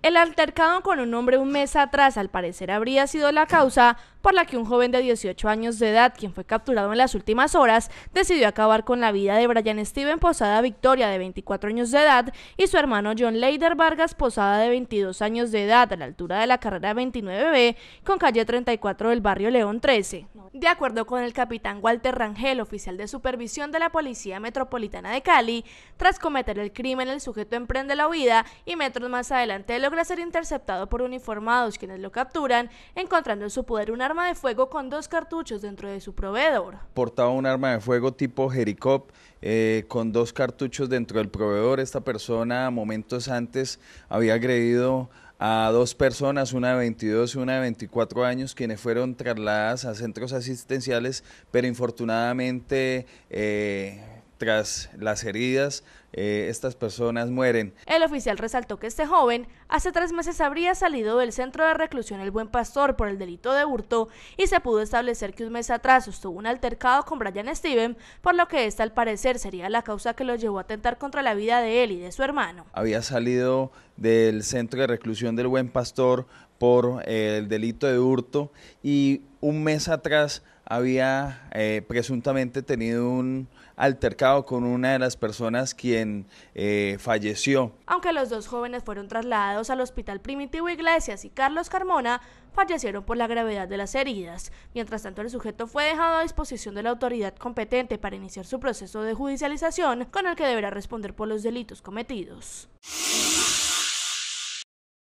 El altercado con un hombre un mes atrás al parecer habría sido la causa por la que un joven de 18 años de edad, quien fue capturado en las últimas horas, decidió acabar con la vida de Brian Steven Posada Victoria, de 24 años de edad, y su hermano John Leider Vargas Posada, de 22 años de edad, a la altura de la carrera 29B, con calle 34 del barrio León 13. De acuerdo con el capitán Walter Rangel, oficial de supervisión de la Policía Metropolitana de Cali, tras cometer el crimen, el sujeto emprende la huida y metros más adelante a ser interceptado por uniformados quienes lo capturan, encontrando en su poder un arma de fuego con dos cartuchos dentro de su proveedor. Portaba un arma de fuego tipo Jericop eh, con dos cartuchos dentro del proveedor. Esta persona momentos antes había agredido a dos personas, una de 22 y una de 24 años, quienes fueron trasladadas a centros asistenciales, pero infortunadamente... Eh, tras las heridas, eh, estas personas mueren. El oficial resaltó que este joven hace tres meses habría salido del centro de reclusión El Buen Pastor por el delito de hurto y se pudo establecer que un mes atrás sostuvo un altercado con Brian Steven, por lo que esta al parecer sería la causa que lo llevó a atentar contra la vida de él y de su hermano. Había salido del centro de reclusión del Buen Pastor por eh, el delito de hurto y un mes atrás había eh, presuntamente tenido un altercado con una de las personas quien eh, falleció. Aunque los dos jóvenes fueron trasladados al Hospital Primitivo Iglesias y Carlos Carmona, fallecieron por la gravedad de las heridas. Mientras tanto, el sujeto fue dejado a disposición de la autoridad competente para iniciar su proceso de judicialización, con el que deberá responder por los delitos cometidos.